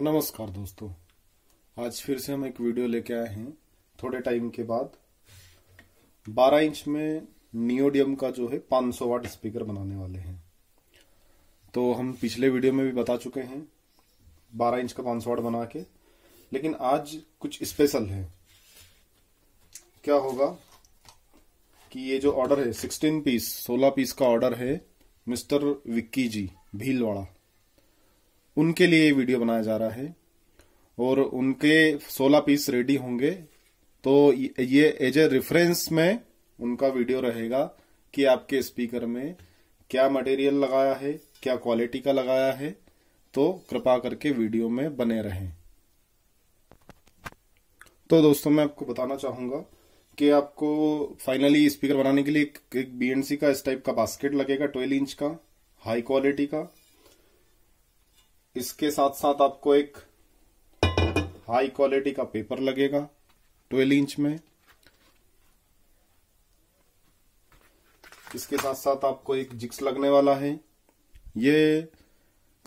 नमस्कार दोस्तों आज फिर से हम एक वीडियो लेके आए हैं थोड़े टाइम के बाद 12 इंच में नियोडियम का जो है 500 वाट स्पीकर बनाने वाले हैं तो हम पिछले वीडियो में भी बता चुके हैं 12 इंच का 500 वाट बना के लेकिन आज कुछ स्पेशल है क्या होगा कि ये जो ऑर्डर है 16 पीस 16 पीस का ऑर्डर है मिस्टर विक्की जी भीलवाड़ा उनके लिए ये वीडियो बनाया जा रहा है और उनके 16 पीस रेडी होंगे तो ये एज ए रेफरेंस में उनका वीडियो रहेगा कि आपके स्पीकर में क्या मटेरियल लगाया है क्या क्वालिटी का लगाया है तो कृपा करके वीडियो में बने रहें तो दोस्तों मैं आपको बताना चाहूंगा कि आपको फाइनली स्पीकर बनाने के लिए एक बीएनसी का इस टाइप का बास्केट लगेगा ट्वेल्व इंच का हाई क्वालिटी का इसके साथ साथ आपको एक हाई क्वालिटी का पेपर लगेगा 12 इंच में इसके साथ साथ आपको एक जिक्स लगने वाला है ये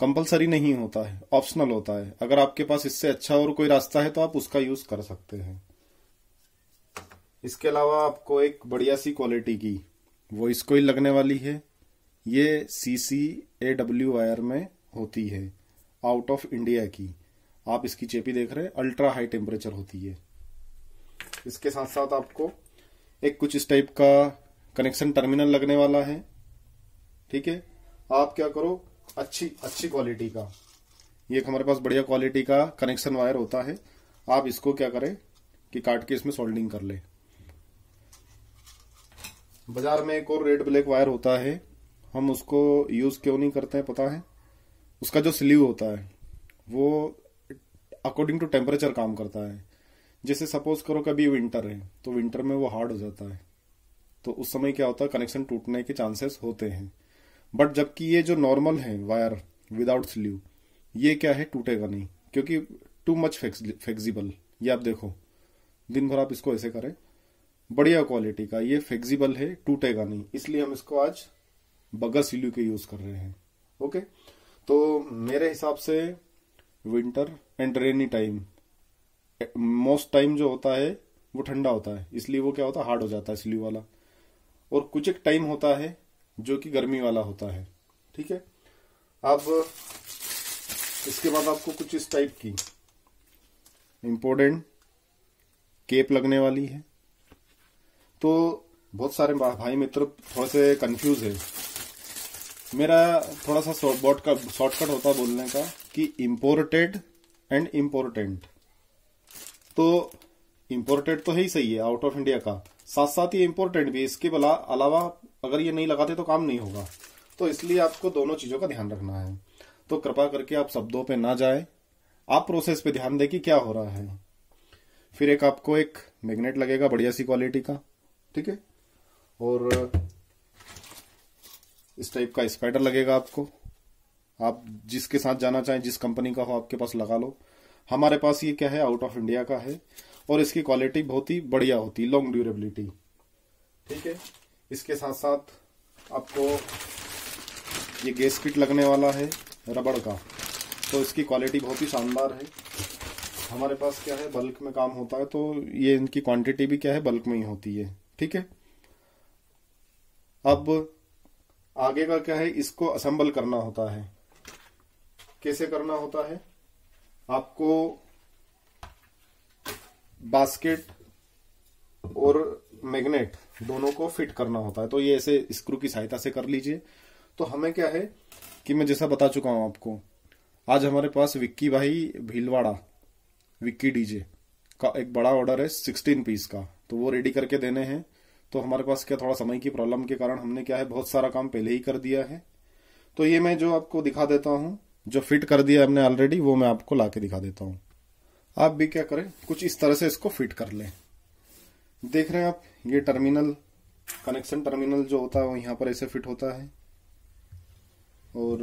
कंपलसरी नहीं होता है ऑप्शनल होता है अगर आपके पास इससे अच्छा और कोई रास्ता है तो आप उसका यूज कर सकते हैं इसके अलावा आपको एक बढ़िया सी क्वालिटी की वो इसको ही लगने वाली है ये सी सी ए डब्ल्यू वायर में होती है आउट ऑफ इंडिया की आप इसकी चेपी देख रहे हैं अल्ट्रा हाई टेम्परेचर होती है इसके साथ साथ आपको एक कुछ इस टाइप का कनेक्शन टर्मिनल लगने वाला है ठीक है आप क्या करो अच्छी अच्छी क्वालिटी का ये हमारे पास बढ़िया क्वालिटी का कनेक्शन वायर होता है आप इसको क्या करें कि काट के इसमें सोल्डिंग कर ले बाजार में एक और रेड ब्लैक वायर होता है हम उसको यूज क्यों नहीं करते हैं पता है उसका जो स्लीव होता है वो अकॉर्डिंग टू टेम्परेचर काम करता है जैसे सपोज करो कभी विंटर है तो विंटर में वो हार्ड हो जाता है तो उस समय क्या होता है कनेक्शन टूटने के चांसेस होते हैं बट जबकि ये जो नॉर्मल है वायर विदाउट स्लीव ये क्या है टूटेगा नहीं क्योंकि टू मच फ्लेक्सिबल ये आप देखो दिन भर आप इसको ऐसे करें बढ़िया क्वालिटी का ये फ्लेक्सिबल है टूटेगा नहीं इसलिए हम इसको आज बगर स्लीव के यूज कर रहे हैं ओके तो मेरे हिसाब से winter and rainy time most time जो होता है वो ठंडा होता है इसलिए वो क्या होता है हार्ड हो जाता है स्लीव वाला और कुछ एक टाइम होता है जो कि गर्मी वाला होता है ठीक है अब इसके बाद आपको कुछ इस टाइप की इम्पोर्टेंट केप लगने वाली है तो बहुत सारे भाई मित्र थोड़े से कंफ्यूज है मेरा थोड़ा सा शॉर्टकट का शॉर्टकट होता है बोलने का कि इम्पोर्टेड एंड इम्पोर्टेंट तो इम्पोर्टेड तो है ही सही है आउट ऑफ इंडिया का साथ साथ ये इम्पोर्टेंट भी इसके अलावा अगर ये नहीं लगाते तो काम नहीं होगा तो इसलिए आपको दोनों चीजों का ध्यान रखना है तो कृपा करके आप शब्दों पे ना जाए आप प्रोसेस पे ध्यान दें कि क्या हो रहा है फिर एक आपको एक मैग्नेट लगेगा बढ़िया सी क्वालिटी का ठीक है और इस टाइप का स्पाइडर लगेगा आपको आप जिसके साथ जाना चाहें जिस कंपनी का हो आपके पास लगा लो हमारे पास ये क्या है आउट ऑफ इंडिया का है और इसकी क्वालिटी बहुत ही बढ़िया होती है लॉन्ग ड्यूरेबिलिटी ठीक है इसके साथ साथ आपको ये गैस किट लगने वाला है रबड़ का तो इसकी क्वालिटी बहुत ही शानदार है हमारे पास क्या है बल्क में काम होता है तो ये इनकी क्वांटिटी भी क्या है बल्क में ही होती है ठीक है अब आगे का क्या है इसको असेंबल करना होता है कैसे करना होता है आपको बास्केट और मैग्नेट दोनों को फिट करना होता है तो ये ऐसे स्क्रू की सहायता से कर लीजिए तो हमें क्या है कि मैं जैसा बता चुका हूं आपको आज हमारे पास विक्की भाई भीलवाड़ा विक्की डीजे का एक बड़ा ऑर्डर है सिक्सटीन पीस का तो वो रेडी करके देने हैं तो हमारे पास क्या थोड़ा समय की प्रॉब्लम के कारण हमने क्या है बहुत सारा काम पहले ही कर दिया है तो ये मैं जो आपको दिखा देता हूँ जो फिट कर दिया हमने ऑलरेडी वो मैं आपको ला दिखा देता हूँ आप भी क्या करें कुछ इस तरह से इसको फिट कर लें देख रहे हैं आप ये टर्मिनल कनेक्शन टर्मिनल जो होता है वो यहाँ पर ऐसे फिट होता है और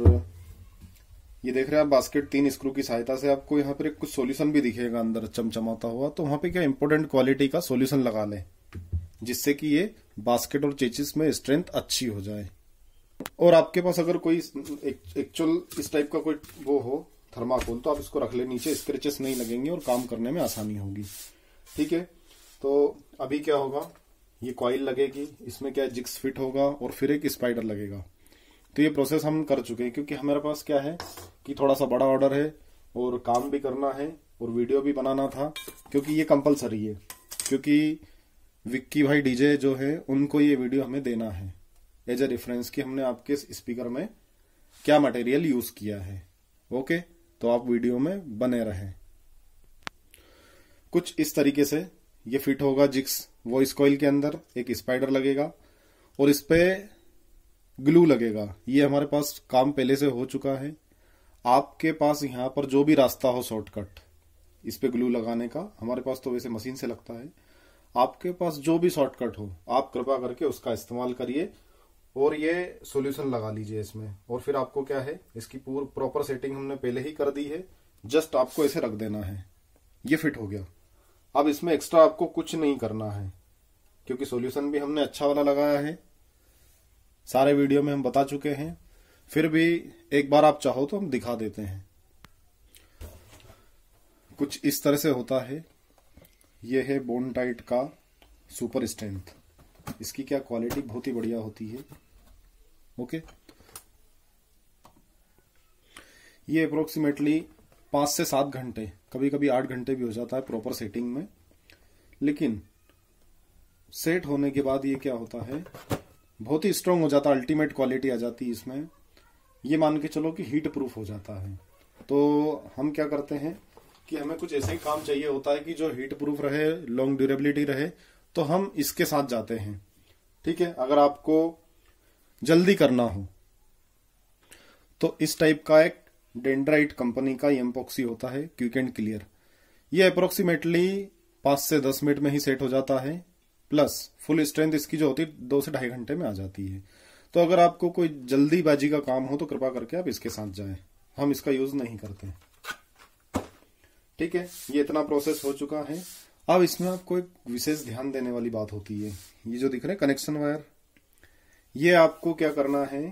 ये देख रहे हैं आप बास्केट तीन स्क्रू की सहायता से आपको यहाँ पर कुछ सॉल्यूशन भी दिखेगा अंदर चमचमाता हुआ तो वहां पे क्या इंपोर्टेंट क्वालिटी का सॉल्यूशन लगा लें जिससे कि ये बास्केट और चेचिस में स्ट्रेंथ अच्छी हो जाए और आपके पास अगर कोई एक्चुअल इस टाइप का कोई वो हो थर्माकोल तो आप इसको रख ले नीचे स्क्रेचेस नहीं लगेंगे और काम करने में आसानी होगी ठीक है तो अभी क्या होगा ये कॉइल लगेगी इसमें क्या जिक्स फिट होगा और फिर एक स्पाइडर लगेगा तो ये प्रोसेस हम कर चुके हैं क्योंकि हमारे पास क्या है कि थोड़ा सा बड़ा ऑर्डर है और काम भी करना है और वीडियो भी बनाना था क्योंकि ये कंपलसरी है क्योंकि विक्की भाई डीजे जो है उनको ये वीडियो हमें देना है एज ए रेफरेंस कि हमने आपके स्पीकर में क्या मटेरियल यूज किया है ओके तो आप वीडियो में बने रहें कुछ इस तरीके से ये फिट होगा जिक्स वॉइस कॉइल के अंदर एक स्पाइडर लगेगा और इस पे ग्लू लगेगा ये हमारे पास काम पहले से हो चुका है आपके पास यहां पर जो भी रास्ता हो शॉर्टकट इस पे ग्लू लगाने का हमारे पास तो वैसे मशीन से लगता है आपके पास जो भी शॉर्टकट हो आप कृपा करके उसका इस्तेमाल करिए और ये सॉल्यूशन लगा लीजिए इसमें और फिर आपको क्या है इसकी पूरी प्रॉपर सेटिंग हमने पहले ही कर दी है जस्ट आपको इसे रख देना है ये फिट हो गया अब इसमें एक्स्ट्रा आपको कुछ नहीं करना है क्योंकि सॉल्यूशन भी हमने अच्छा वाला लगाया है सारे वीडियो में हम बता चुके हैं फिर भी एक बार आप चाहो तो हम दिखा देते हैं कुछ इस तरह से होता है ये है बोनटाइट का सुपर स्ट्रेंथ इसकी क्या क्वालिटी बहुत ही बढ़िया होती है ओके ये अप्रोक्सीमेटली पांच से सात घंटे कभी कभी आठ घंटे भी हो जाता है प्रॉपर सेटिंग में लेकिन सेट होने के बाद ये क्या होता है बहुत ही स्ट्रांग हो जाता है अल्टीमेट क्वालिटी आ जाती है इसमें ये मान के चलो कि हीट प्रूफ हो जाता है तो हम क्या करते हैं कि हमें कुछ ऐसा ही काम चाहिए होता है कि जो हीट प्रूफ रहे लॉन्ग ड्यूरेबिलिटी रहे तो हम इसके साथ जाते हैं ठीक है अगर आपको जल्दी करना हो तो इस टाइप का एक डेंड्राइट कंपनी का एम्पोक्सी होता है क्यूक एंड क्लियर ये अप्रोक्सीमेटली पांच से दस मिनट में ही सेट हो जाता है प्लस फुल स्ट्रेंथ इसकी जो होती है दो से ढाई घंटे में आ जाती है तो अगर आपको कोई जल्दीबाजी का काम हो तो कृपा करके आप इसके साथ जाएं हम इसका यूज नहीं करते हैं ठीक है ये इतना प्रोसेस हो चुका है अब इसमें आपको एक विशेष ध्यान देने वाली बात होती है ये जो दिख रहे कनेक्शन वायर ये आपको क्या करना है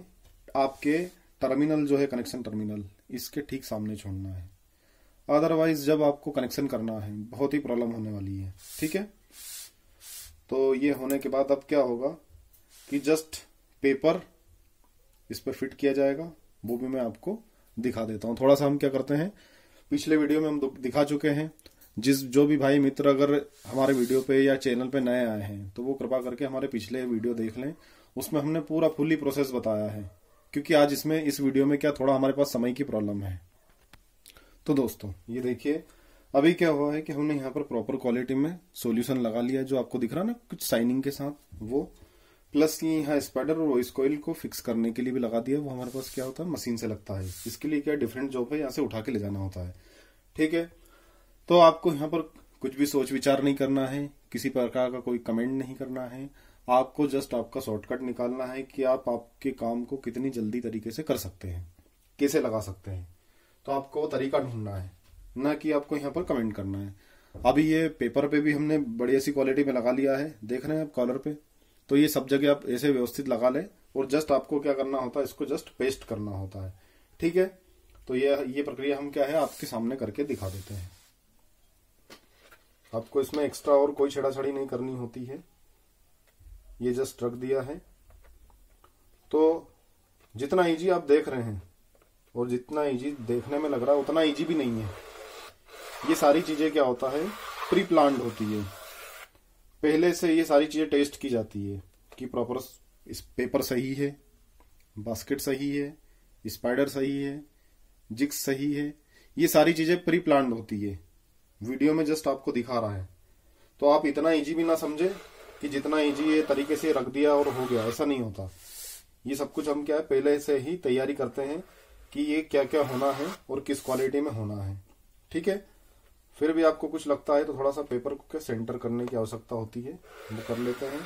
आपके टर्मिनल जो है कनेक्शन टर्मिनल इसके ठीक सामने छोड़ना है अदरवाइज जब आपको कनेक्शन करना है बहुत ही प्रॉब्लम होने वाली है ठीक है तो ये होने के बाद अब क्या होगा कि जस्ट पेपर इस पर फिट किया जाएगा वो भी मैं आपको दिखा देता हूं थोड़ा सा हम क्या करते हैं पिछले वीडियो में हम दिखा चुके हैं जिस जो भी भाई मित्र अगर हमारे वीडियो पे या चैनल पे नए आए हैं तो वो कृपा करके हमारे पिछले वीडियो देख लें उसमें हमने पूरा फुली प्रोसेस बताया है क्योंकि आज इसमें इस वीडियो में क्या थोड़ा हमारे पास समय की प्रॉब्लम है तो दोस्तों ये देखिए अभी क्या हुआ है कि हमने यहाँ पर प्रॉपर क्वालिटी में सोल्यूशन लगा लिया जो आपको दिख रहा ना कुछ साइनिंग के साथ वो प्लस ये यहाँ स्पाइडर और वॉइस कोयल को फिक्स करने के लिए भी लगा दिया वो हमारे पास क्या होता है मशीन से लगता है इसके लिए क्या डिफरेंट जॉब है यहाँ से उठा के ले जाना होता है ठीक है तो आपको यहाँ पर कुछ भी सोच विचार नहीं करना है किसी प्रकार का कोई कमेंट नहीं करना है आपको जस्ट आपका शॉर्टकट निकालना है कि आप आपके काम को कितनी जल्दी तरीके से कर सकते हैं कैसे लगा सकते हैं तो आपको वो तरीका ढूंढना है ना कि आपको यहाँ पर कमेंट करना है अभी ये पेपर पे भी हमने बढ़िया सी क्वालिटी में लगा लिया है देख रहे हैं आप कॉलर पे तो ये सब जगह आप ऐसे व्यवस्थित लगा लें और जस्ट आपको क्या करना होता है इसको जस्ट पेस्ट करना होता है ठीक है तो ये ये प्रक्रिया हम क्या है आपके सामने करके दिखा देते हैं आपको इसमें एक्स्ट्रा और कोई छेड़ाछड़ी नहीं करनी होती है ये जस्ट रख दिया है तो जितना इजी आप देख रहे हैं और जितना इजी देखने में लग रहा है उतना इजी भी नहीं है ये सारी चीजें क्या होता है प्री प्लांट होती है पहले से ये सारी चीज़ें टेस्ट की जाती है कि प्रॉपर इस पेपर सही है बास्केट सही है स्पाइडर सही है जिक्स सही है ये सारी चीज़ें प्री प्लान होती है वीडियो में जस्ट आपको दिखा रहा है तो आप इतना इजी भी ना समझे कि जितना इजी ये तरीके से रख दिया और हो गया ऐसा नहीं होता ये सब कुछ हम क्या है पहले से ही तैयारी करते हैं कि ये क्या क्या होना है और किस क्वालिटी में होना है ठीक है फिर भी आपको कुछ लगता है तो थोड़ा सा पेपर को सेंटर करने की आवश्यकता होती है वो कर लेते हैं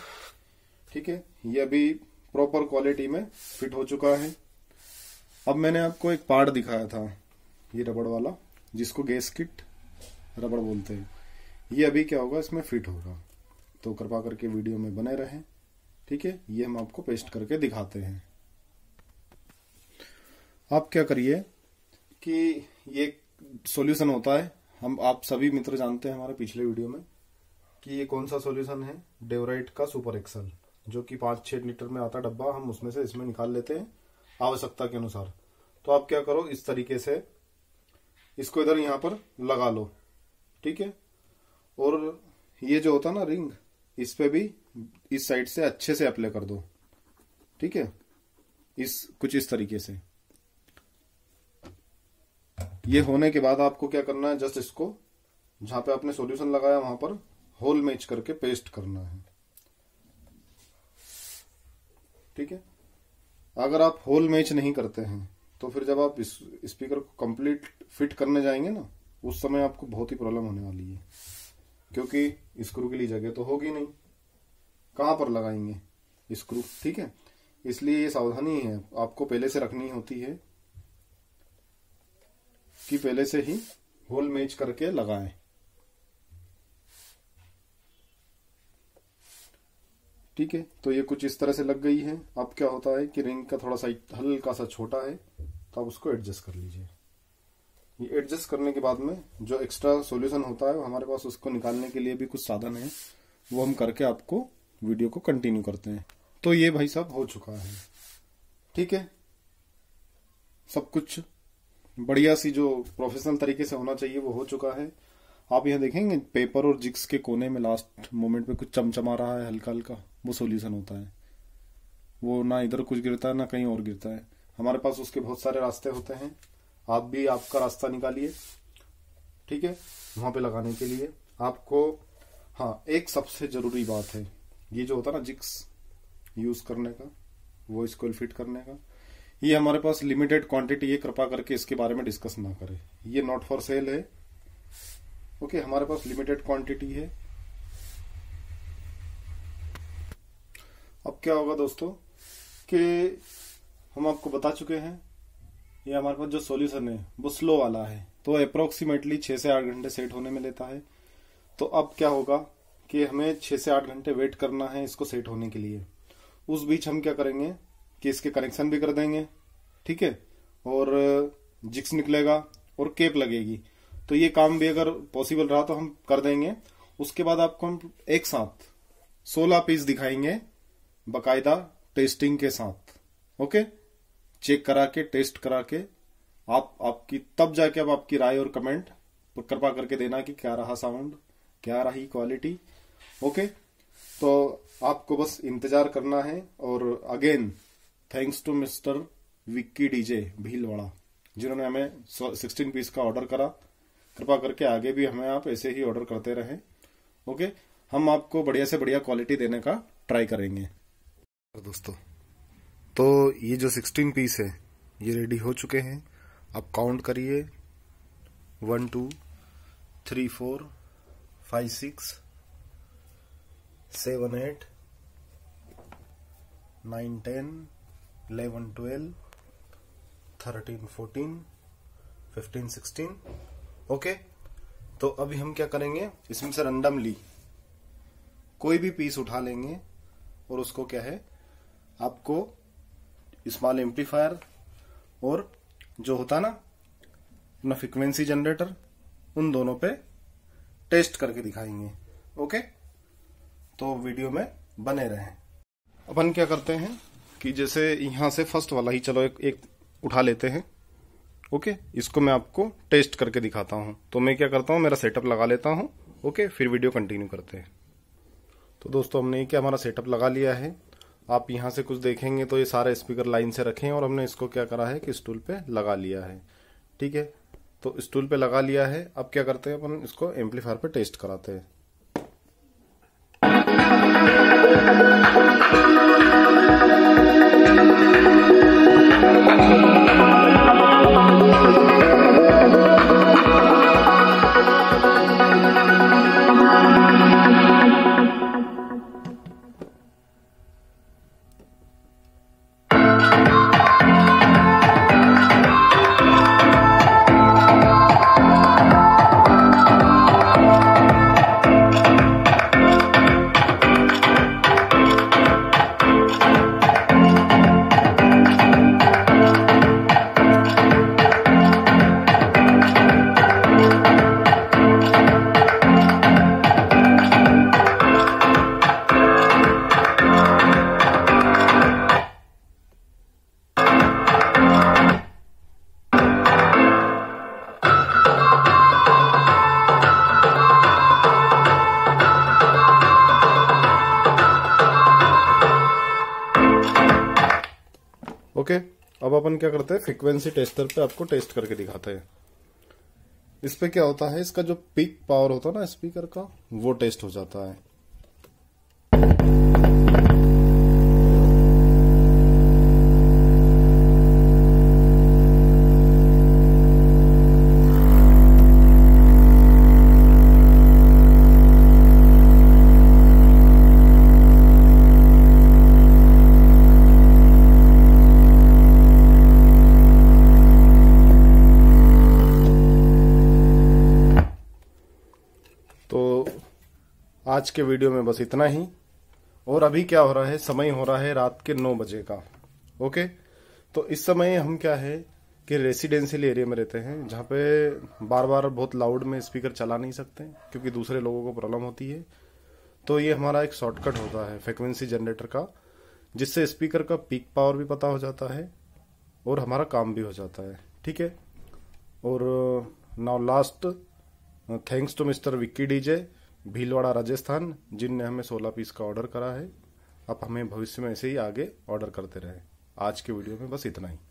ठीक है ये अभी प्रॉपर क्वालिटी में फिट हो चुका है अब मैंने आपको एक पार्ट दिखाया था ये रबड़ वाला जिसको गैस किट रबड़ बोलते हैं ये अभी क्या होगा इसमें फिट होगा तो कृपा करके वीडियो में बने रहें ठीक है ये हम आपको पेस्ट करके दिखाते हैं आप क्या करिए कि ये सॉल्यूशन होता है हम आप सभी मित्र जानते हैं हमारे पिछले वीडियो में कि ये कौन सा सॉल्यूशन है डेवराइट का सुपर एक्सल जो कि पांच छह लीटर में आता डब्बा हम उसमें से इसमें निकाल लेते हैं आवश्यकता के अनुसार तो आप क्या करो इस तरीके से इसको इधर यहां पर लगा लो ठीक है और ये जो होता ना रिंग इस पे भी इस साइड से अच्छे से अप्लाई कर दो ठीक है इस कुछ इस तरीके से ये होने के बाद आपको क्या करना है जस्ट इसको जहां पे आपने सॉल्यूशन लगाया वहां पर होल मैच करके पेस्ट करना है ठीक है अगर आप होल मैच नहीं करते हैं तो फिर जब आप इस स्पीकर को कंप्लीट फिट करने जाएंगे ना उस समय आपको बहुत ही प्रॉब्लम होने वाली है क्योंकि स्क्रू के लिए जगह तो होगी नहीं कहां पर लगाएंगे स्क्रू ठीक है इसलिए ये सावधानी है आपको पहले से रखनी होती है कि पहले से ही होल मैच करके लगाएं ठीक है तो ये कुछ इस तरह से लग गई है अब क्या होता है कि रिंग का थोड़ा सा हल्का सा छोटा है तो आप उसको एडजस्ट कर लीजिए ये एडजस्ट करने के बाद में जो एक्स्ट्रा सॉल्यूशन होता है हमारे पास उसको निकालने के लिए भी कुछ साधन है वो हम करके आपको वीडियो को कंटिन्यू करते हैं तो ये भाई साहब हो चुका है ठीक है सब कुछ बढ़िया सी जो प्रोफेशनल तरीके से होना चाहिए वो हो चुका है आप यहाँ देखेंगे पेपर और जिक्स के कोने में लास्ट मोमेंट पे कुछ चमचमा रहा है हल्का हल्का वो सोल्यूशन होता है वो ना इधर कुछ गिरता है ना कहीं और गिरता है हमारे पास उसके बहुत सारे रास्ते होते हैं आप भी आपका रास्ता निकालिए ठीक है वहां पे लगाने के लिए आपको हाँ एक सबसे जरूरी बात है ये जो होता है ना जिक्स यूज करने का वो इसको फिट करने का ये हमारे पास लिमिटेड क्वांटिटी है कृपा करके इसके बारे में डिस्कस ना करें ये नॉट फॉर सेल है ओके हमारे पास लिमिटेड क्वांटिटी है अब क्या होगा दोस्तों कि हम आपको बता चुके हैं ये हमारे पास जो सॉल्यूशन है वो स्लो वाला है तो अप्रोक्सीमेटली छह से आठ घंटे सेट होने में लेता है तो अब क्या होगा कि हमें छह से आठ घंटे वेट करना है इसको सेट होने के लिए उस बीच हम क्या करेंगे कि इसके कनेक्शन भी कर देंगे ठीक है और जिक्स निकलेगा और केप लगेगी तो ये काम भी अगर पॉसिबल रहा तो हम कर देंगे उसके बाद आपको हम एक साथ 16 पीस दिखाएंगे बकायदा टेस्टिंग के साथ ओके चेक करा के टेस्ट करा के आप आपकी तब जाके अब आपकी राय और कमेंट कृपा करके देना कि क्या रहा साउंड क्या रही क्वालिटी ओके तो आपको बस इंतजार करना है और again thanks to mister Vicky DJ Bhilwara जिन्होंने हमें सिक्सटीन पीस का ऑर्डर करा कृपा करके आगे भी हमें आप ऐसे ही ऑर्डर करते रहे ओके हम आपको बढ़िया से बढ़िया क्वालिटी देने का ट्राई करेंगे दोस्तों तो ये जो सिक्सटीन पीस है ये रेडी हो चुके हैं आप काउंट करिए one two three four five six seven eight nine ten 11 12 13 14 15 16 okay तो अभी हम क्या करेंगे इसमें से रैंडमली कोई भी पीस उठा लेंगे और उसको क्या है आपको स्मॉल एम्पलीफायर और जो होता ना अपना फ्रिक्वेंसी जनरेटर उन दोनों पे टेस्ट करके दिखाएंगे ओके तो वीडियो में बने रहें अपन क्या करते हैं कि जैसे यहाँ से फर्स्ट वाला ही चलो एक, एक उठा लेते हैं ओके इसको मैं आपको टेस्ट करके दिखाता हूँ तो मैं क्या करता हूँ मेरा सेटअप लगा लेता हूँ ओके फिर वीडियो कंटिन्यू करते हैं तो दोस्तों हमने क्या हमारा सेटअप लगा लिया है आप यहाँ से कुछ देखेंगे तो ये सारा स्पीकर लाइन से रखे हैं और हमने इसको क्या करा है कि स्टूल पे लगा लिया है ठीक है तो स्टूल पे लगा लिया है अब क्या करते हैं अपन इसको एम्पलीफायर पे टेस्ट कराते हैं क्या करते हैं फ्रीक्वेंसी टेस्टर पे आपको टेस्ट करके दिखाते हैं इस पे क्या होता है इसका जो पीक पावर होता है ना स्पीकर का वो टेस्ट हो जाता है आज के वीडियो में बस इतना ही और अभी क्या हो रहा है समय हो रहा है रात के नौ बजे का ओके तो इस समय हम क्या है कि रेसिडेंशियल एरिया में रहते हैं जहाँ पे बार बार बहुत लाउड में स्पीकर चला नहीं सकते क्योंकि दूसरे लोगों को प्रॉब्लम होती है तो ये हमारा एक शॉर्टकट होता है फ्रिक्वेंसी जनरेटर का जिससे स्पीकर का पीक पावर भी पता हो जाता है और हमारा काम भी हो जाता है ठीक है और now last thanks to mister Vicky DJ Bhilwara Rajasthan जिनने हमें सोलह पीस का ऑर्डर करा है आप हमें भविष्य में ऐसे ही आगे ऑर्डर करते रहें आज के वीडियो में बस इतना ही